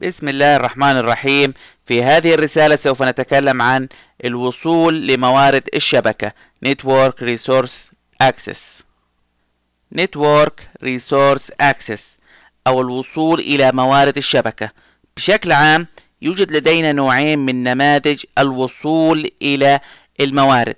بسم الله الرحمن الرحيم في هذه الرسالة سوف نتكلم عن الوصول لموارد الشبكة Network Resource Access Network Resource Access أو الوصول إلى موارد الشبكة بشكل عام يوجد لدينا نوعين من نماذج الوصول إلى الموارد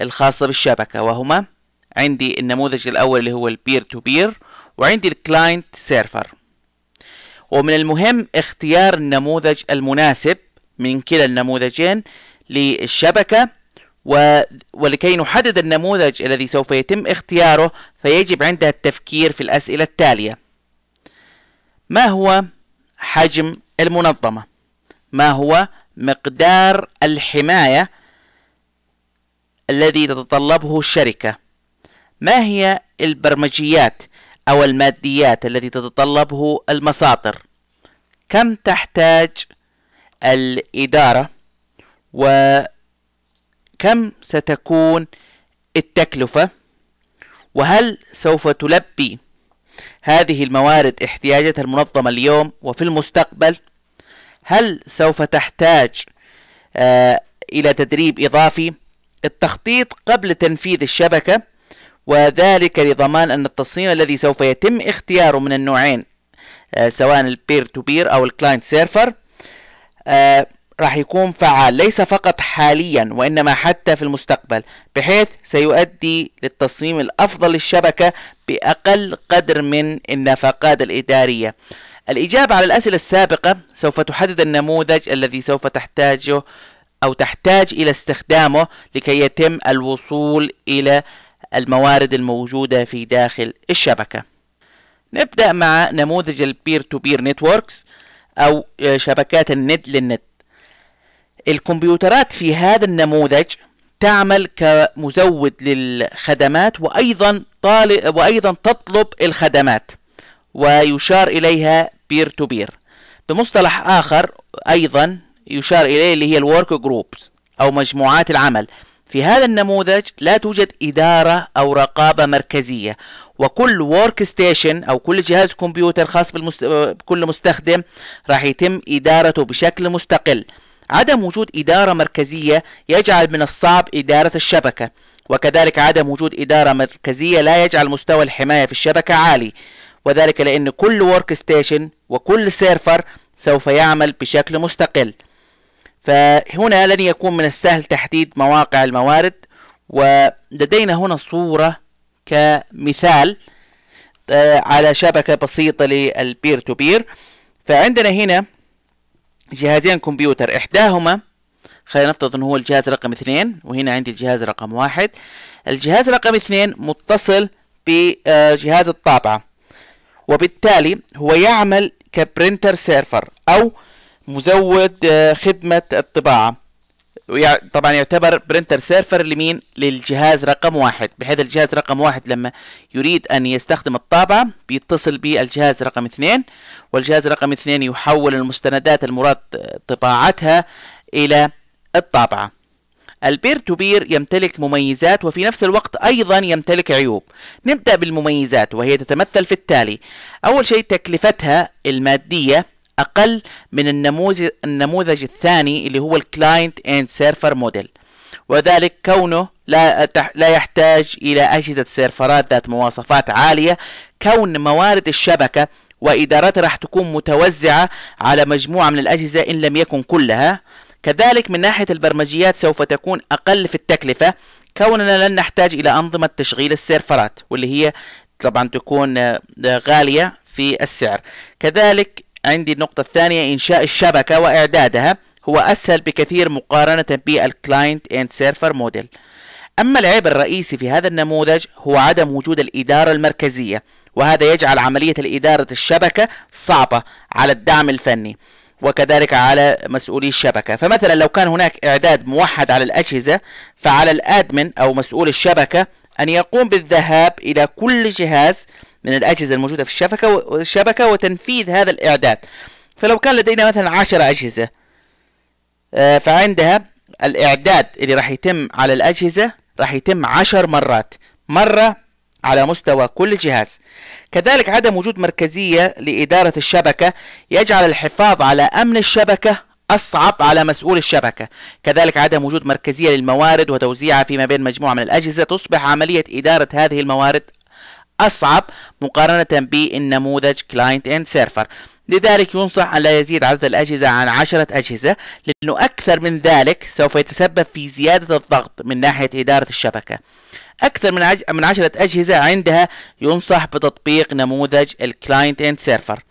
الخاصة بالشبكة وهما عندي النموذج الأول اللي هو البير تو بير وعندي الكلاينت سيرفر ومن المهم اختيار النموذج المناسب من كلا النموذجين للشبكة ولكي نحدد النموذج الذي سوف يتم اختياره فيجب عندها التفكير في الأسئلة التالية ما هو حجم المنظمة؟ ما هو مقدار الحماية الذي تتطلبه الشركة؟ ما هي البرمجيات أو الماديات التي تتطلبه المصادر؟ كم تحتاج الإدارة وكم ستكون التكلفة وهل سوف تلبي هذه الموارد احتياجات المنظمة اليوم وفي المستقبل هل سوف تحتاج آه إلى تدريب إضافي التخطيط قبل تنفيذ الشبكة وذلك لضمان أن التصميم الذي سوف يتم اختياره من النوعين آه، سواء البير تو بير او الكلاينت آه، سيرفر راح يكون فعال ليس فقط حاليا وإنما حتى في المستقبل بحيث سيؤدي للتصميم الأفضل للشبكة بأقل قدر من النفقات الإدارية الإجابة على الأسئلة السابقة سوف تحدد النموذج الذي سوف تحتاجه أو تحتاج إلى استخدامه لكي يتم الوصول إلى الموارد الموجودة في داخل الشبكة نبدأ مع نموذج البير تو بير نتوركس أو آه، شبكات النت للنت الكمبيوترات في هذا النموذج تعمل كمزود للخدمات وأيضا طالب وأيضا تطلب الخدمات ويشار إليها بير تو بير بمصطلح آخر أيضا يشار إليه اللي هي الورك جروبس أو مجموعات العمل في هذا النموذج لا توجد إدارة أو رقابة مركزية وكل ورك ستيشن او كل جهاز كمبيوتر خاص بالمست... بكل مستخدم راح يتم ادارته بشكل مستقل عدم وجود إدارة مركزية يجعل من الصعب إدارة الشبكة وكذلك عدم وجود إدارة مركزية لا يجعل مستوى الحماية في الشبكة عالي وذلك لأن كل ورك ستيشن وكل سيرفر سوف يعمل بشكل مستقل فهنا لن يكون من السهل تحديد مواقع الموارد ولدينا هنا صورة كمثال آه، على شبكة بسيطة للبير تو بير فعندنا هنا جهازين كمبيوتر إحداهما خلينا نفترض أنه هو الجهاز رقم اثنين وهنا عندي الجهاز رقم واحد الجهاز رقم اثنين متصل بجهاز الطابعة وبالتالي هو يعمل كبرنتر سيرفر أو مزود آه، خدمة الطباعة طبعا يعتبر برينتر سيرفر لمين للجهاز رقم واحد بحيث الجهاز رقم واحد لما يريد ان يستخدم الطابعة بيتصل بالجهاز رقم اثنين والجهاز رقم اثنين يحول المستندات المراد طباعتها الى الطابعة البير تو بير يمتلك مميزات وفي نفس الوقت أيضا يمتلك عيوب نبدأ بالمميزات وهي تتمثل في التالي أول شيء تكلفتها المادية اقل من النموذج النموذج الثاني اللي هو الكلاينت اند سيرفر موديل وذلك كونه لا لا يحتاج الى اجهزه سيرفرات ذات مواصفات عاليه كون موارد الشبكه وادارتها راح تكون متوزعه على مجموعه من الاجهزه ان لم يكن كلها كذلك من ناحيه البرمجيات سوف تكون اقل في التكلفه كوننا لن نحتاج الى انظمه تشغيل السيرفرات واللي هي طبعا تكون آه، غاليه في السعر كذلك عندي النقطة الثانية إنشاء الشبكة وإعدادها هو أسهل بكثير مقارنة بالكلاينت اند سيرفر موديل أما العيب الرئيسي في هذا النموذج هو عدم وجود الإدارة المركزية وهذا يجعل عملية إدارة الشبكة صعبة على الدعم الفني وكذلك على مسؤولي الشبكة فمثلا لو كان هناك إعداد موحد على الأجهزة فعلى الأدمن أو مسؤول الشبكة أن يقوم بالذهاب إلى كل جهاز من الأجهزة الموجودة في الشبكة والشبكة وتنفيذ هذا الإعداد فلو كان لدينا مثلا عشرة أجهزة آه، فعندها الإعداد اللي راح يتم على الأجهزة راح يتم عشر مرات مرة على مستوى كل جهاز كذلك عدم وجود مركزية لإدارة الشبكة يجعل الحفاظ على أمن الشبكة أصعب على مسؤول الشبكة كذلك عدم وجود مركزية للموارد وتوزيعها فيما بين مجموعة من الأجهزة تصبح عملية إدارة هذه الموارد أصعب مقارنة بالنموذج كلاينت اند سيرفر لذلك ينصح أن لا يزيد عدد الأجهزة عن عشرة أجهزة لأنه أكثر من ذلك سوف يتسبب في زيادة الضغط من ناحية إدارة الشبكة أكثر من عج... من عشرة أجهزة عندها ينصح بتطبيق نموذج الكلاينت اند سيرفر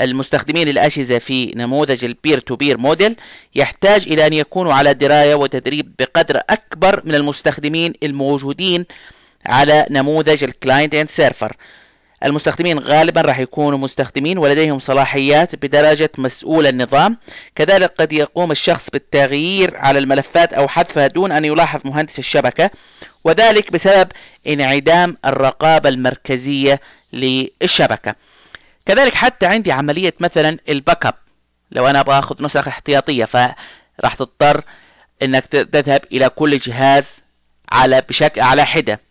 المستخدمين الأجهزة في نموذج البير تو بير موديل يحتاج إلى أن يكونوا على دراية وتدريب بقدر أكبر من المستخدمين الموجودين على نموذج الكلاينت اند سيرفر المستخدمين غالبا راح يكونوا مستخدمين ولديهم صلاحيات بدرجة مسؤول النظام كذلك قد يقوم الشخص بالتغيير على الملفات أو حذفها دون أن يلاحظ مهندس الشبكة وذلك بسبب انعدام الرقابة المركزية للشبكة كذلك حتى عندي عملية مثلا الباك اب لو أنا أبغى أخذ نسخ احتياطية فراح تضطر أنك تذهب إلى كل جهاز على بشكل على حده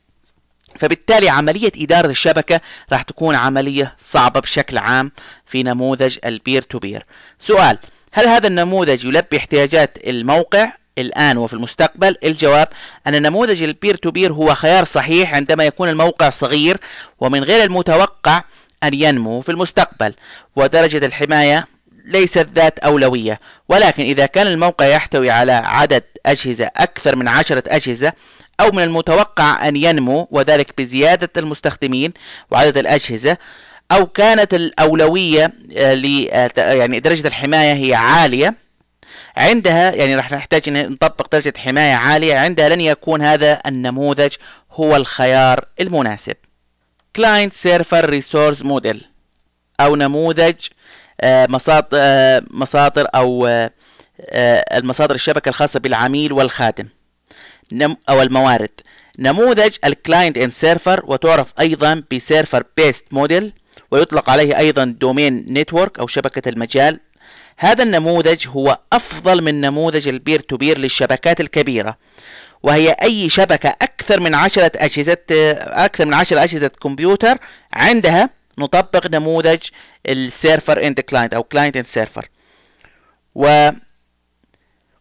فبالتالي عملية إدارة الشبكة راح تكون عملية صعبة بشكل عام في نموذج البير تو بير سؤال هل هذا النموذج يلبي احتياجات الموقع الآن وفي المستقبل الجواب أن نموذج البير تو بير هو خيار صحيح عندما يكون الموقع صغير ومن غير المتوقع أن ينمو في المستقبل ودرجة الحماية ليست ذات أولوية ولكن إذا كان الموقع يحتوي على عدد أجهزة أكثر من عشرة أجهزة أو من المتوقع أن ينمو وذلك بزيادة المستخدمين وعدد الأجهزة أو كانت الأولوية آه، ل آه، يعني درجة الحماية هي عالية عندها يعني راح نحتاج أن نطبق درجة حماية عالية عندها لن يكون هذا النموذج هو الخيار المناسب Client Server Resource Model أو نموذج آه، مصادر مصادر أو آه، المصادر الشبكة الخاصة بالعميل والخادم أو الموارد نموذج الكلاينت اند سيرفر وتعرف أيضا بسيرفر بيست موديل ويطلق عليه أيضا دومين نتورك أو شبكة المجال هذا النموذج هو أفضل من نموذج البير تو بير للشبكات الكبيرة وهي أي شبكة أكثر من عشرة أجهزة آه، أكثر من عشرة أجهزة كمبيوتر عندها نطبق نموذج السيرفر اند كلاينت أو كلاينت اند سيرفر و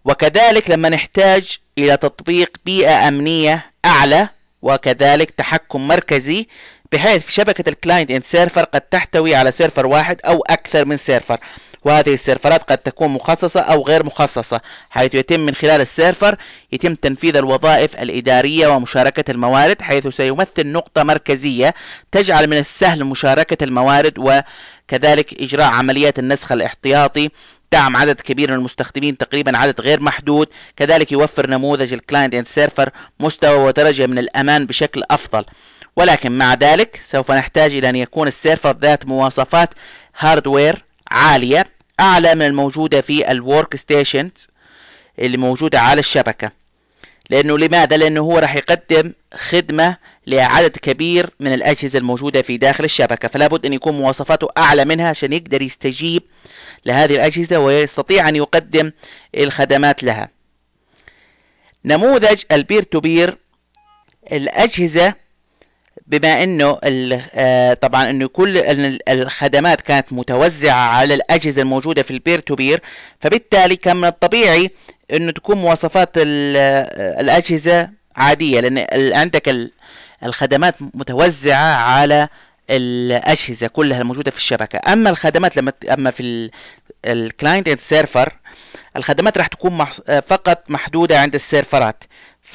وكذلك لما نحتاج إلى تطبيق بيئة أمنية أعلى وكذلك تحكم مركزي بحيث في شبكة الكلاينت اند سيرفر قد تحتوي على سيرفر واحد أو أكثر من سيرفر وهذه السيرفرات قد تكون مخصصة أو غير مخصصة حيث يتم من خلال السيرفر يتم تنفيذ الوظائف الإدارية ومشاركة الموارد حيث سيمثل نقطة مركزية تجعل من السهل مشاركة الموارد وكذلك إجراء عمليات النسخ الاحتياطي دعم عدد كبير من المستخدمين تقريبا عدد غير محدود كذلك يوفر نموذج الكلاينت اند سيرفر مستوى ودرجة من الأمان بشكل أفضل ولكن مع ذلك سوف نحتاج إلى أن يكون السيرفر ذات مواصفات هاردوير عالية أعلى من الموجودة في الورك ستيشنز اللي موجودة على الشبكة لأنه لماذا؟ لأنه هو راح يقدم خدمة لعدد كبير من الأجهزة الموجودة في داخل الشبكة فلا بد أن يكون مواصفاته أعلى منها عشان يقدر يستجيب لهذه الأجهزة ويستطيع أن يقدم الخدمات لها نموذج البير تو بير الأجهزة بما أنه آه، طبعا أنه كل الخدمات كانت متوزعة على الأجهزة الموجودة في البير تو بير فبالتالي كان من الطبيعي أنه تكون مواصفات آه، الأجهزة عادية لأن عندك الخدمات متوزعة على الاجهزه كلها الموجوده في الشبكه اما الخدمات لما اما في الكلاينت اند سيرفر الخدمات راح تكون محص... فقط محدوده عند السيرفرات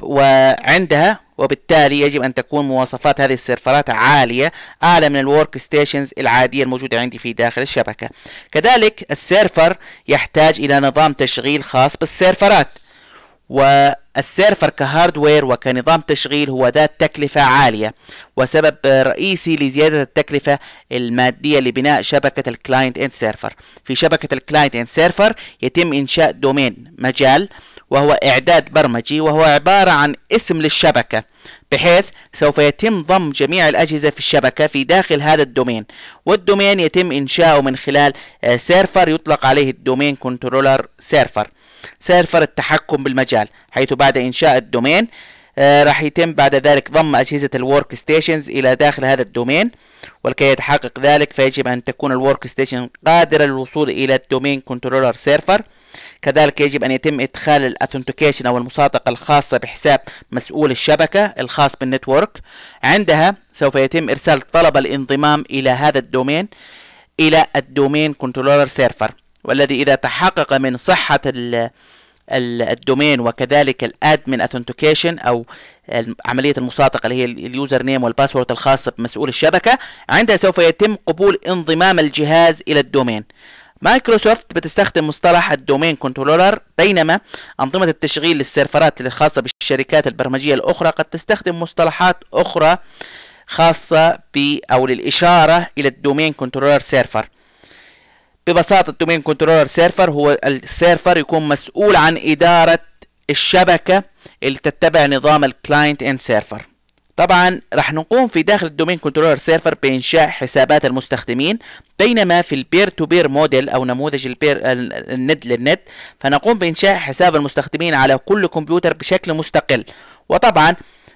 وعندها وبالتالي يجب ان تكون مواصفات هذه السيرفرات عاليه اعلى من الورك ستيشنز العاديه الموجوده عندي في داخل الشبكه كذلك السيرفر يحتاج الى نظام تشغيل خاص بالسيرفرات والسيرفر كهاردوير وكنظام تشغيل هو ذات تكلفة عالية وسبب رئيسي لزيادة التكلفة المادية لبناء شبكة الكلاينت اند سيرفر في شبكة الكلاينت اند سيرفر يتم إنشاء دومين مجال وهو إعداد برمجي وهو عبارة عن اسم للشبكة بحيث سوف يتم ضم جميع الأجهزة في الشبكة في داخل هذا الدومين والدومين يتم إنشاؤه من خلال آه، سيرفر يطلق عليه الدومين كنترولر سيرفر سيرفر التحكم بالمجال حيث بعد إنشاء الدومين آه، راح يتم بعد ذلك ضم أجهزة الورك ستيشنز إلى داخل هذا الدومين ولكي يتحقق ذلك فيجب أن تكون الورك ستيشن قادرة للوصول إلى الدومين كنترولر سيرفر كذلك يجب أن يتم إدخال الأثنتيكيشن أو المصادقه الخاصة بحساب مسؤول الشبكة الخاص بالنتورك عندها سوف يتم إرسال طلب الانضمام إلى هذا الدومين إلى الدومين كنترولر سيرفر والذي إذا تحقق من صحة الدومين وكذلك الادمن اثنتيكيشن او عمليه المصادقه اللي هي اليوزر نيم والباسورد الخاصه بمسؤول الشبكه عندها سوف يتم قبول انضمام الجهاز الى الدومين مايكروسوفت بتستخدم مصطلح الدومين كنترولر بينما أنظمة التشغيل للسيرفرات الخاصة بالشركات البرمجية الأخرى قد تستخدم مصطلحات أخرى خاصة ب أو للإشارة إلى الدومين كنترولر سيرفر ببساطة الدومين كنترولر سيرفر هو السيرفر يكون مسؤول عن إدارة الشبكة اللي تتبع نظام الكلاينت اند سيرفر طبعا راح نقوم في داخل الدومين كنترولر سيرفر بإنشاء حسابات المستخدمين بينما في البير تو بير موديل أو نموذج البير الند للنت فنقوم بإنشاء حساب المستخدمين على كل كمبيوتر بشكل مستقل وطبعا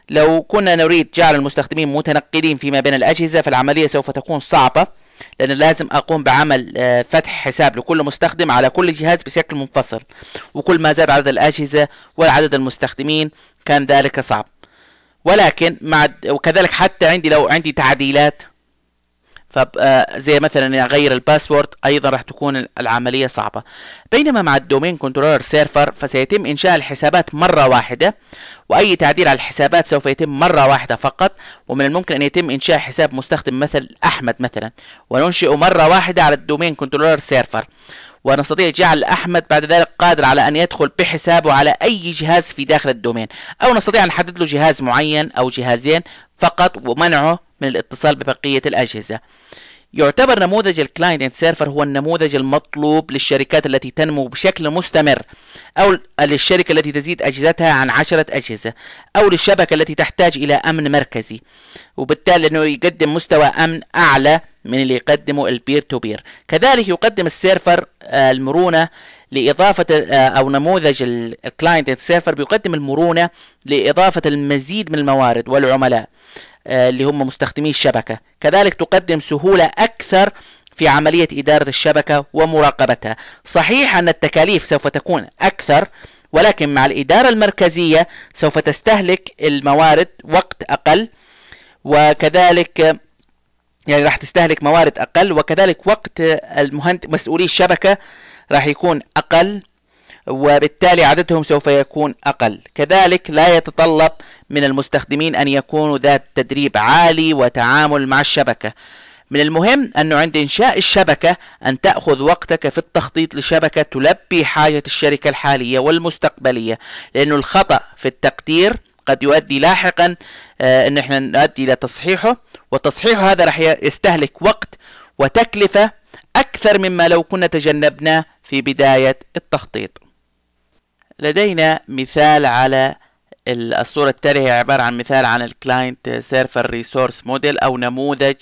لو كنا نريد جعل المستخدمين متنقلين فيما بين الأجهزة فالعملية سوف تكون صعبة لان لازم اقوم بعمل آه، فتح حساب لكل مستخدم على كل جهاز بشكل منفصل وكل ما زاد عدد الاجهزه وعدد المستخدمين كان ذلك صعب ولكن مع وكذلك حتى عندي لو عندي تعديلات آه، زي مثلا اغير الباسورد ايضا راح تكون العمليه صعبه بينما مع الدومين كنترولر سيرفر فسيتم انشاء الحسابات مره واحده واي تعديل على الحسابات سوف يتم مره واحده فقط ومن الممكن ان يتم انشاء حساب مستخدم مثل احمد مثلا وننشئ مره واحده على الدومين كنترولر سيرفر ونستطيع جعل احمد بعد ذلك قادر على ان يدخل بحسابه على اي جهاز في داخل الدومين او نستطيع ان نحدد له جهاز معين او جهازين فقط ومنعه من الاتصال ببقيه الاجهزه يعتبر نموذج الكلاينت اند سيرفر هو النموذج المطلوب للشركات التي تنمو بشكل مستمر او للشركه التي تزيد اجهزتها عن عشرة اجهزه او للشبكه التي تحتاج الى امن مركزي وبالتالي انه يقدم مستوى امن اعلى من اللي يقدمه البير تو بير كذلك يقدم السيرفر آه، المرونه لإضافة آه، أو نموذج الكلاينت سيرفر بيقدم المرونة لإضافة المزيد من الموارد والعملاء آه، اللي هم مستخدمي الشبكة كذلك تقدم سهولة أكثر في عملية إدارة الشبكة ومراقبتها صحيح أن التكاليف سوف تكون أكثر ولكن مع الإدارة المركزية سوف تستهلك الموارد وقت أقل وكذلك يعني راح تستهلك موارد أقل وكذلك وقت المهند مسؤولي الشبكة راح يكون أقل وبالتالي عددهم سوف يكون أقل كذلك لا يتطلب من المستخدمين أن يكونوا ذات تدريب عالي وتعامل مع الشبكة من المهم أنه عند إنشاء الشبكة أن تأخذ وقتك في التخطيط لشبكة تلبي حاجة الشركة الحالية والمستقبلية لأن الخطأ في التقدير قد يؤدي لاحقا آه، أن احنا نؤدي إلى تصحيحه وتصحيح هذا راح يستهلك وقت وتكلفة أكثر مما لو كنا تجنبناه في بداية التخطيط لدينا مثال على الصورة التالية هي عبارة عن مثال عن الكلاينت سيرفر ريسورس موديل أو نموذج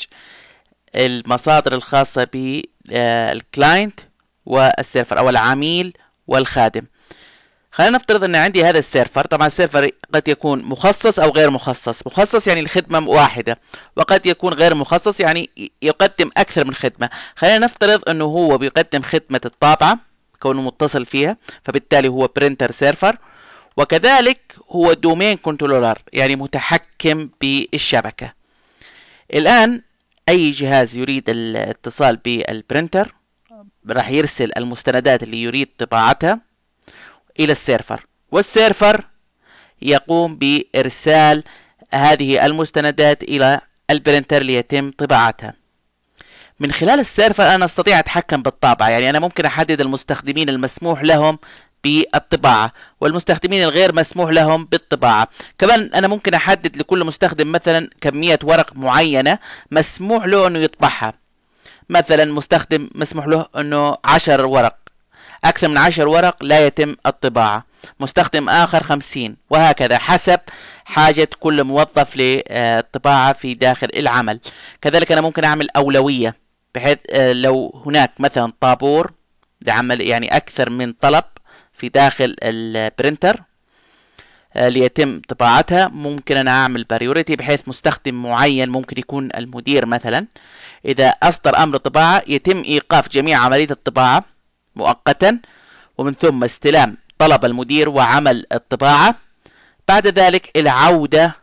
المصادر الخاصة بالكلاينت آه، والسيرفر أو العميل والخادم خلينا نفترض ان عندي هذا السيرفر طبعا السيرفر قد يكون مخصص او غير مخصص مخصص يعني الخدمه واحده وقد يكون غير مخصص يعني يقدم اكثر من خدمه خلينا نفترض انه هو بيقدم خدمه الطابعه كونه متصل فيها فبالتالي هو برينتر سيرفر وكذلك هو دومين كنترولر يعني متحكم بالشبكة الآن أي جهاز يريد الاتصال بالبرينتر راح يرسل المستندات اللي يريد طباعتها إلى السيرفر والسيرفر يقوم بإرسال هذه المستندات إلى البرينتر ليتم طباعتها من خلال السيرفر انا استطيع اتحكم بالطابعة يعني انا ممكن احدد المستخدمين المسموح لهم بالطباعة والمستخدمين الغير مسموح لهم بالطباعة كمان أنا ممكن أحدد لكل مستخدم مثلا كمية ورق معينة مسموح له أنه يطبعها مثلا مستخدم مسموح له أنه عشر ورق أكثر من عشر ورق لا يتم الطباعة مستخدم آخر خمسين وهكذا حسب حاجة كل موظف للطباعة في داخل العمل كذلك أنا ممكن أعمل أولوية بحيث آه، لو هناك مثلا طابور لعمل يعني أكثر من طلب في داخل البرنتر آه، ليتم طباعتها ممكن أنا أعمل بريوريتي بحيث مستخدم معين ممكن يكون المدير مثلا إذا أصدر أمر طباعة يتم إيقاف جميع عملية الطباعة مؤقتا ومن ثم استلام طلب المدير وعمل الطباعة بعد ذلك العودة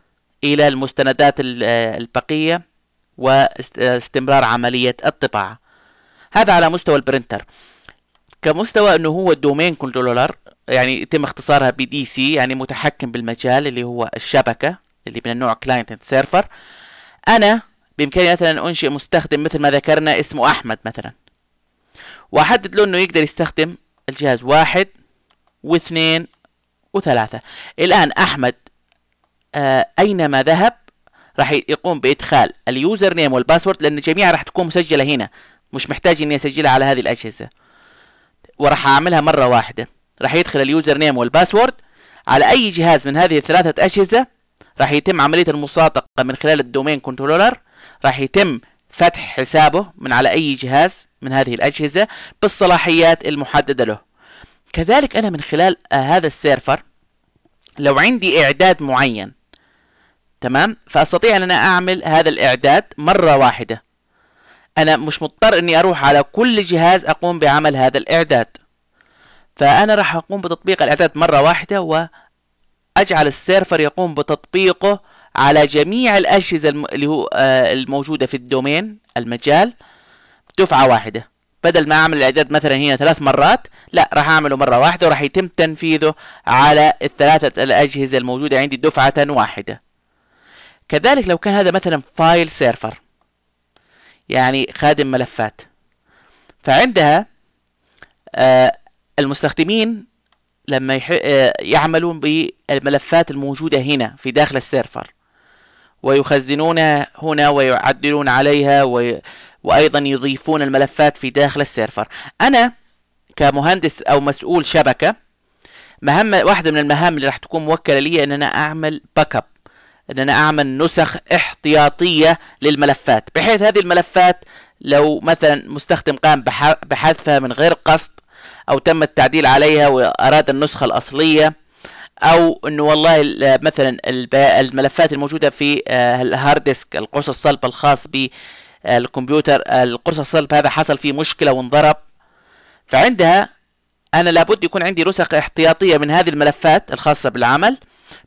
إلى المستندات آه، البقية واستمرار عملية الطباعة هذا على مستوى البرنتر كمستوى انه هو الدومين كنترولر يعني يتم اختصارها بي دي سي يعني متحكم بالمجال اللي هو الشبكة اللي من النوع كلاينت اند سيرفر انا بامكاني مثلا انشئ مستخدم مثل ما ذكرنا اسمه احمد مثلا واحدد له انه يقدر يستخدم الجهاز واحد واثنين وثلاثة الان احمد آه، اينما ذهب راح يقوم بادخال اليوزر نيم والباسورد لان جميعها راح تكون مسجله هنا مش محتاج اني اسجلها على هذه الاجهزه وراح اعملها مره واحده راح يدخل اليوزر نيم والباسورد على اي جهاز من هذه الثلاثه اجهزه راح يتم عمليه المصادقه من خلال الدومين كنترولر راح يتم فتح حسابه من على اي جهاز من هذه الاجهزه بالصلاحيات المحدده له كذلك انا من خلال آه، هذا السيرفر لو عندي اعداد معين تمام فاستطيع ان انا اعمل هذا الاعداد مره واحده انا مش مضطر اني اروح على كل جهاز اقوم بعمل هذا الاعداد فانا راح اقوم بتطبيق الاعداد مره واحده واجعل السيرفر يقوم بتطبيقه على جميع الاجهزه اللي هو آه، الموجوده في الدومين المجال دفعه واحده بدل ما اعمل الاعداد مثلا هنا ثلاث مرات لا راح اعمله مره واحده وراح يتم تنفيذه على الثلاثه الاجهزه الموجوده عندي دفعه واحده كذلك لو كان هذا مثلا فايل سيرفر يعني خادم ملفات فعندها آه المستخدمين لما يح... آه يعملون بالملفات الموجودة هنا في داخل السيرفر ويخزنونها هنا ويعدلون عليها و... وأيضا يضيفون الملفات في داخل السيرفر أنا كمهندس أو مسؤول شبكة مهمة واحدة من المهام اللي راح تكون موكلة لي إن أنا أعمل باك أب ان انا اعمل نسخ احتياطيه للملفات بحيث هذه الملفات لو مثلا مستخدم قام بحذفها من غير قصد او تم التعديل عليها واراد النسخه الاصليه او انه والله مثلا الملفات الموجوده في آه، الهارد ديسك القرص الصلب الخاص بالكمبيوتر آه، القرص آه، الصلب هذا حصل فيه مشكله وانضرب فعندها انا لابد يكون عندي نسخ احتياطيه من هذه الملفات الخاصه بالعمل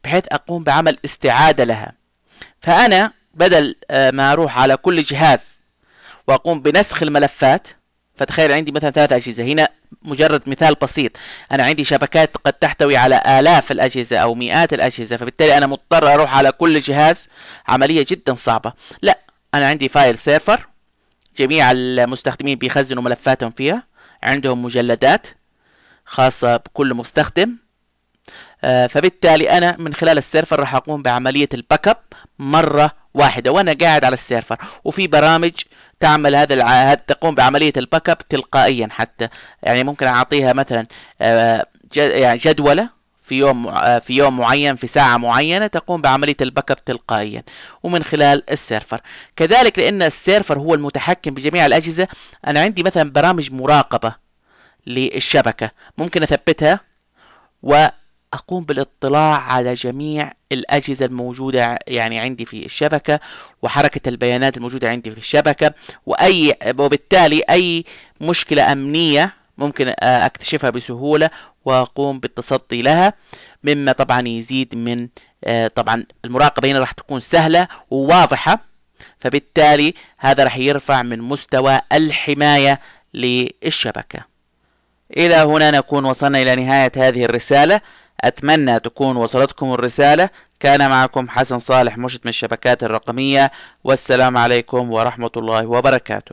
بحيث أقوم بعمل استعادة لها فأنا بدل آه، ما أروح على كل جهاز وأقوم بنسخ الملفات فتخيل عندي مثلا ثلاث أجهزة هنا مجرد مثال بسيط أنا عندي شبكات قد تحتوي على آلاف الأجهزة أو مئات الأجهزة فبالتالي أنا مضطر أروح على كل جهاز عملية جدا صعبة لا أنا عندي فايل سيرفر جميع المستخدمين بيخزنوا ملفاتهم فيها عندهم مجلدات خاصة بكل مستخدم آه، فبالتالي انا من خلال السيرفر راح اقوم بعمليه الباك اب مره واحده وانا قاعد على السيرفر وفي برامج تعمل هذا الع... تقوم بعمليه الباك اب تلقائيا حتى يعني ممكن اعطيها مثلا آه، يعني جدوله في يوم آه، في يوم معين في ساعه معينه تقوم بعمليه الباك اب تلقائيا ومن خلال السيرفر كذلك لان السيرفر هو المتحكم بجميع الاجهزه انا عندي مثلا برامج مراقبه للشبكه ممكن اثبتها و أقوم بالاطلاع على جميع الأجهزة الموجودة يعني عندي في الشبكة وحركة البيانات الموجودة عندي في الشبكة وأي وبالتالي أي مشكلة أمنية ممكن أكتشفها بسهولة وأقوم بالتصدي لها مما طبعا يزيد من آه، طبعا المراقبة هنا راح تكون سهلة وواضحة فبالتالي هذا راح يرفع من مستوى الحماية للشبكة إلى هنا نكون وصلنا إلى نهاية هذه الرسالة أتمنى تكون وصلتكم الرسالة كان معكم حسن صالح مشت من الشبكات الرقمية والسلام عليكم ورحمة الله وبركاته